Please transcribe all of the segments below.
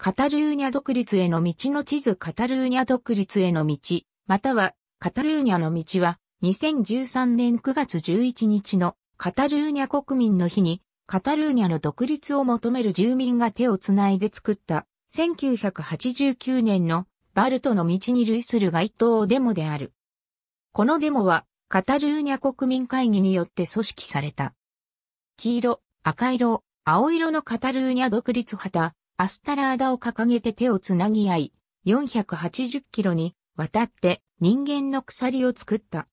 カタルーニャ独立への道の地図カタルーニャ独立への道、または、カタルーニャの道は、2013年9月11日のカタルーニャ国民の日に、カタルーニャの独立を求める住民が手をつないで作った、1989年のバルトの道に類する街頭デモである。このデモは、カタルーニャ国民会議によって組織された。黄色、赤色、青色のカタルーニャ独立旗、アスタラーダを掲げて手をつなぎ合い、480キロに渡って人間の鎖を作った。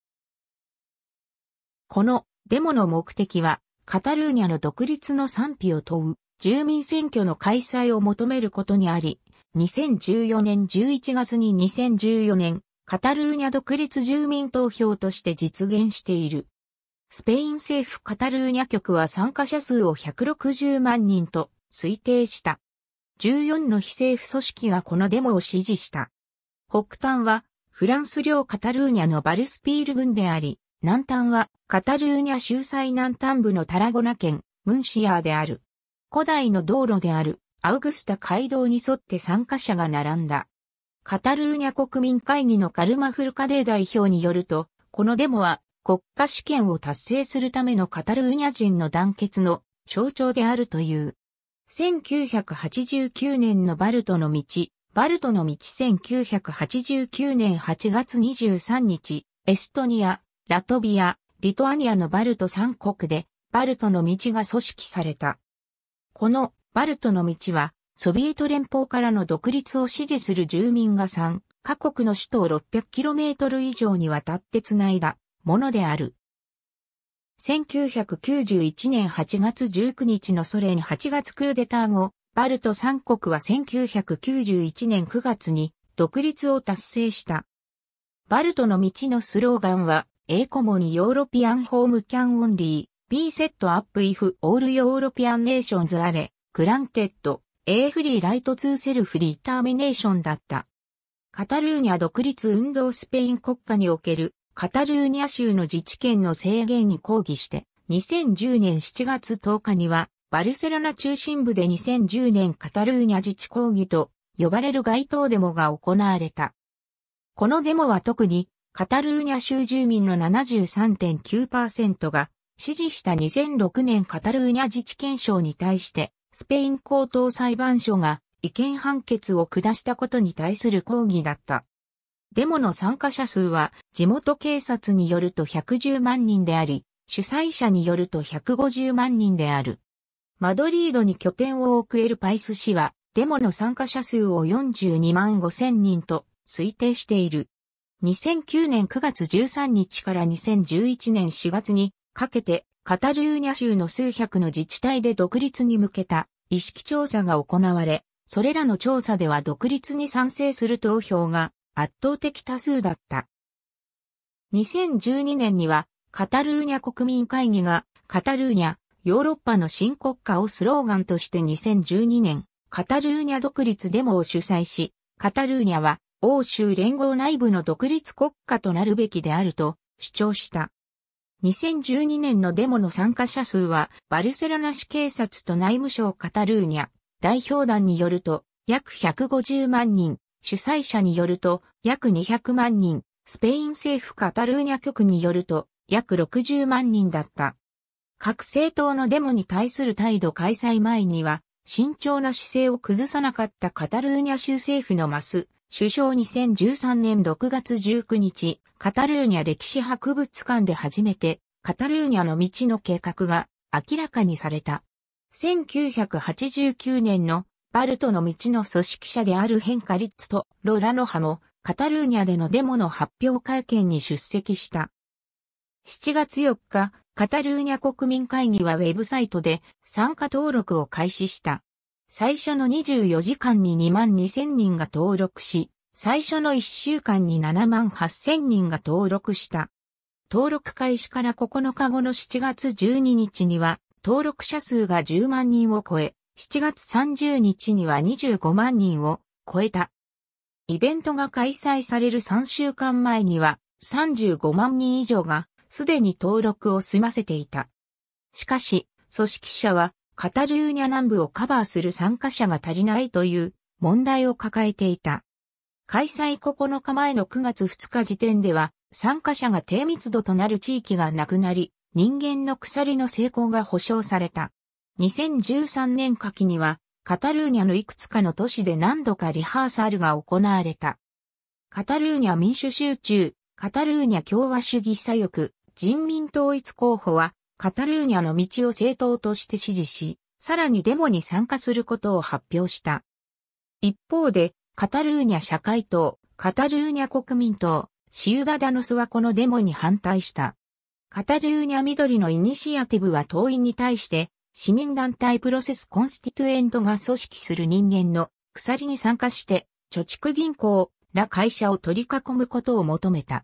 このデモの目的は、カタルーニャの独立の賛否を問う住民選挙の開催を求めることにあり、2014年11月に2014年、カタルーニャ独立住民投票として実現している。スペイン政府カタルーニャ局は参加者数を160万人と推定した。14の非政府組織がこのデモを支持した。北端はフランス領カタルーニャのバルスピール軍であり、南端はカタルーニャ州最南端部のタラゴナ県ムンシアーである。古代の道路であるアウグスタ街道に沿って参加者が並んだ。カタルーニャ国民会議のカルマフルカデー代表によると、このデモは国家主権を達成するためのカタルーニャ人の団結の象徴であるという。1989年のバルトの道、バルトの道1989年8月23日、エストニア、ラトビア、リトアニアのバルト3国で、バルトの道が組織された。このバルトの道は、ソビエト連邦からの独立を支持する住民が3各国の首都を 600km 以上にわたってつないだものである。1991年8月19日のソ連8月クーデター後、バルト三国は1991年9月に独立を達成した。バルトの道のスローガンは、A コモにヨーロピアンホームキャンオンリー、B セットアップイフオールヨーロピアンネーションズアレ、クランテッド、A フリーライトツーセルフリーターミネーションだった。カタルーニャ独立運動スペイン国家におけるカタルーニャ州の自治権の制限に抗議して、2010年7月10日には、バルセロナ中心部で2010年カタルーニャ自治抗議と呼ばれる街頭デモが行われた。このデモは特に、カタルーニャ州住民の73.9%が支持した2006年カタルーニャ自治憲章に対して、スペイン高等裁判所が違憲判決を下したことに対する抗議だった。デモの参加者数は地元警察によると110万人であり、主催者によると150万人である。マドリードに拠点を置くエルパイス市は、デモの参加者数を42万5千人と推定している。2009年9月13日から2011年4月にかけて、カタルーニャ州の数百の自治体で独立に向けた意識調査が行われ、それらの調査では独立に賛成する投票が圧倒的多数だった。2012年には、カタルーニャ国民会議が、カタルーニャ、ヨーロッパの新国家をスローガンとして2012年、カタルーニャ独立デモを主催し、カタルーニャは、欧州連合内部の独立国家となるべきであると主張した。2012年のデモの参加者数は、バルセロナ市警察と内務省カタルーニャ、代表団によると、約150万人、主催者によると約200万人、スペイン政府カタルーニャ局によると約60万人だった。各政党のデモに対する態度開催前には、慎重な姿勢を崩さなかったカタルーニャ州政府のマス、首相2013年6月19日、カタルーニャ歴史博物館で初めて、カタルーニャの道の計画が明らかにされた。1989年のバルトの道の組織者であるヘンカリッツとロラノハもカタルーニャでのデモの発表会見に出席した。7月4日、カタルーニャ国民会議はウェブサイトで参加登録を開始した。最初の24時間に2万2000人が登録し、最初の1週間に7万8000人が登録した。登録開始から9日後の7月12日には、登録者数が10万人を超え、7月30日には25万人を超えた。イベントが開催される3週間前には35万人以上がすでに登録を済ませていた。しかし、組織者はカタルーニャ南部をカバーする参加者が足りないという問題を抱えていた。開催9日前の9月2日時点では参加者が低密度となる地域がなくなり、人間の鎖の成功が保障された。2013年夏季には、カタルーニャのいくつかの都市で何度かリハーサルが行われた。カタルーニャ民主集中、カタルーニャ共和主義左翼、人民統一候補は、カタルーニャの道を政党として支持し、さらにデモに参加することを発表した。一方で、カタルーニャ社会党、カタルーニャ国民党、シウダダノスはこのデモに反対した。カタルーニャ緑のイニシアティブは党員に対して、市民団体プロセスコンスティトゥエントが組織する人間の鎖に参加して、貯蓄銀行ら会社を取り囲むことを求めた。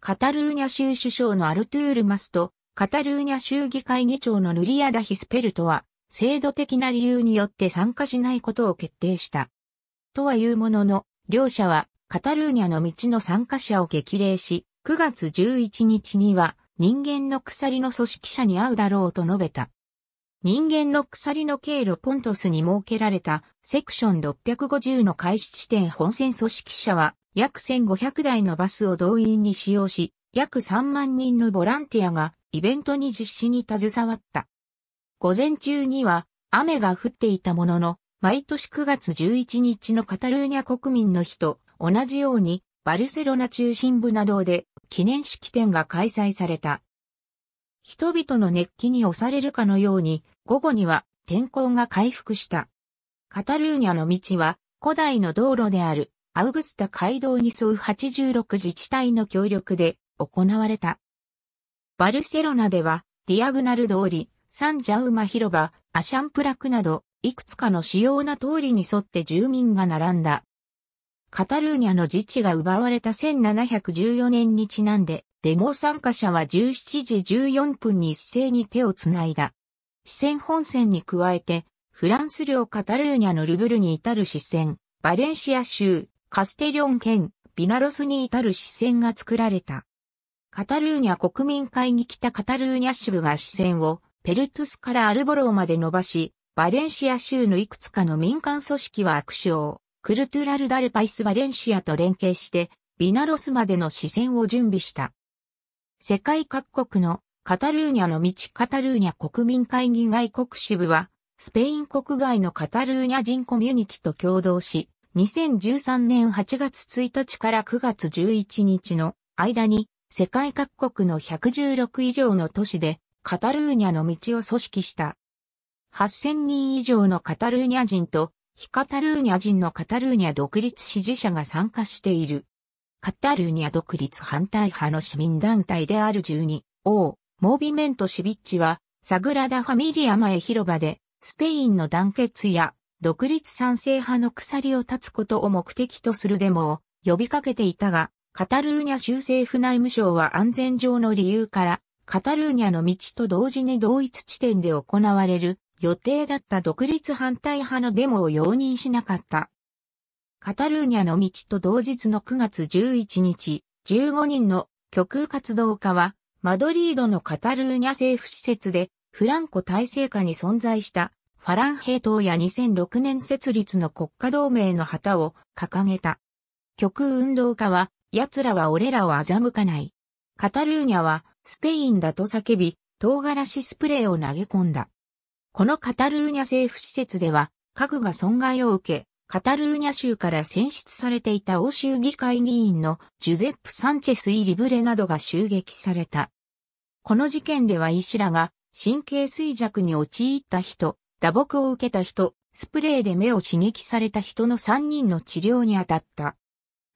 カタルーニャ州首相のアルトゥールマスと、カタルーニャ州議会議長のヌリアダ・ヒスペルトは、制度的な理由によって参加しないことを決定した。とは言うものの、両者はカタルーニャの道の参加者を激励し、9月11日には人間の鎖の組織者に会うだろうと述べた。人間の鎖の経路ポントスに設けられたセクション650の開始地点本線組織者は約1500台のバスを動員に使用し、約3万人のボランティアがイベントに実施に携わった。午前中には雨が降っていたものの、毎年9月11日のカタルーニャ国民の日と同じようにバルセロナ中心部などで記念式典が開催された。人々の熱気に押されるかのように午後には天候が回復した。カタルーニャの道は古代の道路であるアウグスタ街道に沿う86自治体の協力で行われた。バルセロナではディアグナル通り、サンジャウマ広場、アシャンプラクなど、いくつかの主要な通りに沿って住民が並んだ。カタルーニャの自治が奪われた1714年にちなんで、デモ参加者は17時14分に一斉に手をつないだ。四川本線に加えて、フランス領カタルーニャのルブルに至る支線、バレンシア州、カステリョン県、ビナロスに至る支線が作られた。カタルーニャ国民会議北カタルーニャ支部が支線をペルトゥスからアルボローまで伸ばし、バレンシア州のいくつかの民間組織は悪称、クルトゥラルダルパイスバレンシアと連携して、ビナロスまでの支線を準備した。世界各国のカタルーニャの道カタルーニャ国民会議外国支部は、スペイン国外のカタルーニャ人コミュニティと共同し、2013年8月1日から9月11日の間に、世界各国の116以上の都市で、カタルーニャの道を組織した。8000人以上のカタルーニャ人と、非カタルーニャ人のカタルーニャ独立支持者が参加している。カタルーニャ独立反対派の市民団体である12、王、モービメントシビッチは、サグラダ・ファミリア前広場で、スペインの団結や、独立賛成派の鎖を断つことを目的とするデモを呼びかけていたが、カタルーニャ州政府内務省は安全上の理由から、カタルーニャの道と同時に同一地点で行われる予定だった独立反対派のデモを容認しなかった。カタルーニャの道と同日の9月11日、15人の極右活動家はマドリードのカタルーニャ政府施設で、フランコ体制下に存在したファランヘ党や2006年設立の国家同盟の旗を掲げた。極右運動家は、奴らは俺らを欺かない。カタルーニャは、スペインだと叫び、唐辛子スプレーを投げ込んだ。このカタルーニャ政府施設では、家具が損害を受け、カタルーニャ州から選出されていた欧州議会議員のジュゼップ・サンチェス・イ・リブレなどが襲撃された。この事件では医師らが神経衰弱に陥った人、打撲を受けた人、スプレーで目を刺激された人の3人の治療に当たった。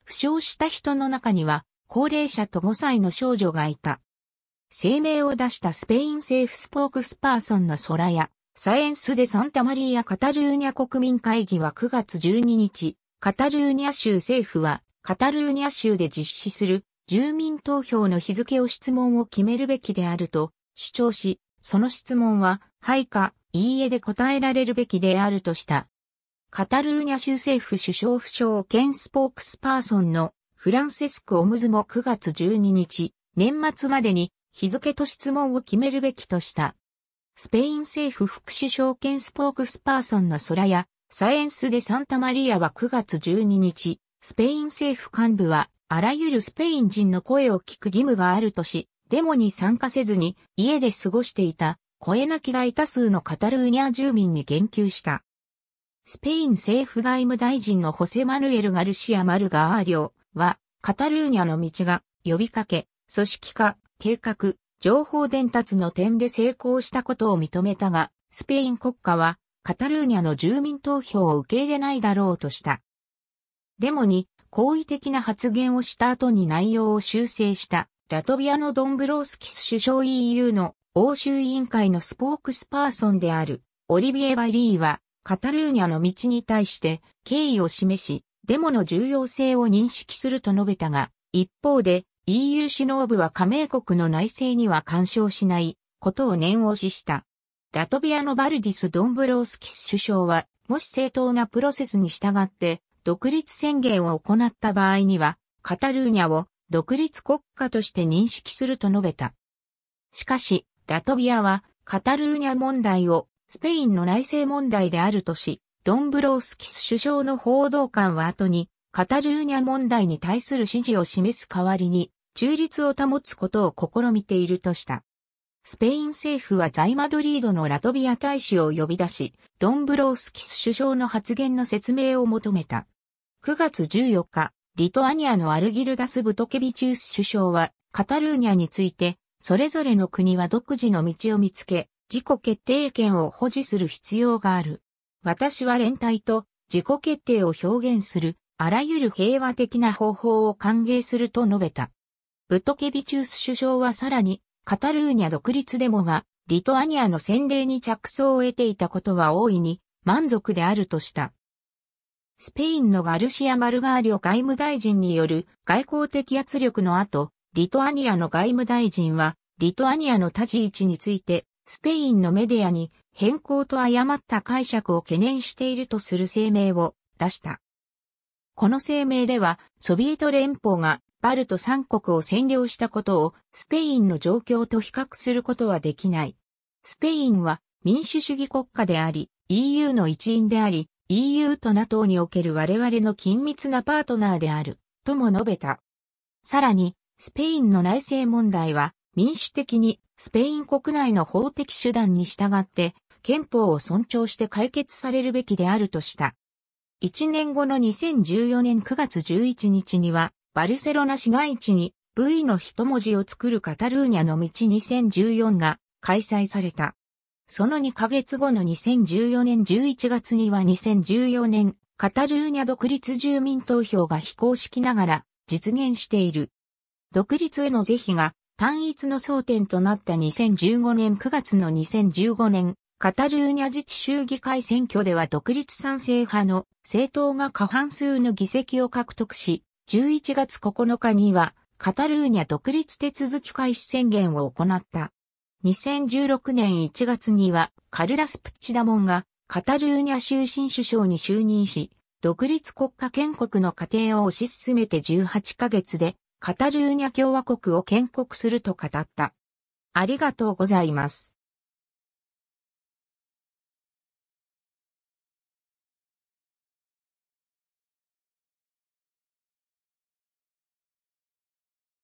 負傷した人の中には、高齢者と5歳の少女がいた。声明を出したスペイン政府スポークスパーソンのソラや、サエンスでサンタマリア・カタルーニャ国民会議は9月12日、カタルーニャ州政府は、カタルーニャ州で実施する住民投票の日付を質問を決めるべきであると主張し、その質問は、はいか、いいえで答えられるべきであるとした。カタルーニャ州政府首相府省兼スポークスパーソンのフランセスク・オムズも9月12日、年末までに日付と質問を決めるべきとした。スペイン政府副首相兼スポークスパーソンのソラやサエンスでサンタマリアは9月12日、スペイン政府幹部はあらゆるスペイン人の声を聞く義務があるとし、デモに参加せずに家で過ごしていた、声なき大多数のカタルーニャ住民に言及した。スペイン政府外務大臣のホセマヌエル・ガルシア・マルガーリョは、カタルーニャの道が呼びかけ、組織化、計画、情報伝達の点で成功したことを認めたが、スペイン国家はカタルーニャの住民投票を受け入れないだろうとした。デモに好意的な発言をした後に内容を修正したラトビアのドンブロースキス首相 EU の欧州委員会のスポークスパーソンであるオリビエ・バリーはカタルーニャの道に対して敬意を示しデモの重要性を認識すると述べたが一方で EU 首脳部は加盟国の内政には干渉しないことを念押しした。ラトビアのバルディス・ドンブロースキス首相は、もし正当なプロセスに従って、独立宣言を行った場合には、カタルーニャを独立国家として認識すると述べた。しかし、ラトビアはカタルーニャ問題をスペインの内政問題であるとし、ドンブロースキス首相の報道官は後に、カタルーニャ問題に対する支持を示す代わりに、中立を保つことを試みているとした。スペイン政府は在マドリードのラトビア大使を呼び出し、ドンブロースキス首相の発言の説明を求めた。9月14日、リトアニアのアルギルダス・ブトケビチウス首相は、カタルーニャについて、それぞれの国は独自の道を見つけ、自己決定権を保持する必要がある。私は連帯と自己決定を表現する、あらゆる平和的な方法を歓迎すると述べた。ブトケビチウス首相はさらに、カタルーニャ独立デモが、リトアニアの洗礼に着想を得ていたことは大いに満足であるとした。スペインのガルシア・マルガーリョ外務大臣による外交的圧力の後、リトアニアの外務大臣は、リトアニアの立ち位置について、スペインのメディアに変更と誤った解釈を懸念しているとする声明を出した。この声明では、ソビエト連邦がバルト三国を占領したことをスペインの状況と比較することはできない。スペインは民主主義国家であり、EU の一員であり、EU と NATO における我々の緊密なパートナーである、とも述べた。さらに、スペインの内政問題は、民主的にスペイン国内の法的手段に従って憲法を尊重して解決されるべきであるとした。1年後の2014年9月11日にはバルセロナ市街地に V の一文字を作るカタルーニャの道2014が開催された。その2ヶ月後の2014年11月には2014年、カタルーニャ独立住民投票が非公式ながら実現している。独立への是非が単一の争点となった2015年9月の2015年、カタルーニャ自治州議会選挙では独立賛成派の政党が過半数の議席を獲得し、11月9日にはカタルーニャ独立手続き開始宣言を行った。2016年1月にはカルラス・プッチダモンがカタルーニャ州新首相に就任し、独立国家建国の過程を推し進めて18ヶ月でカタルーニャ共和国を建国すると語った。ありがとうございます。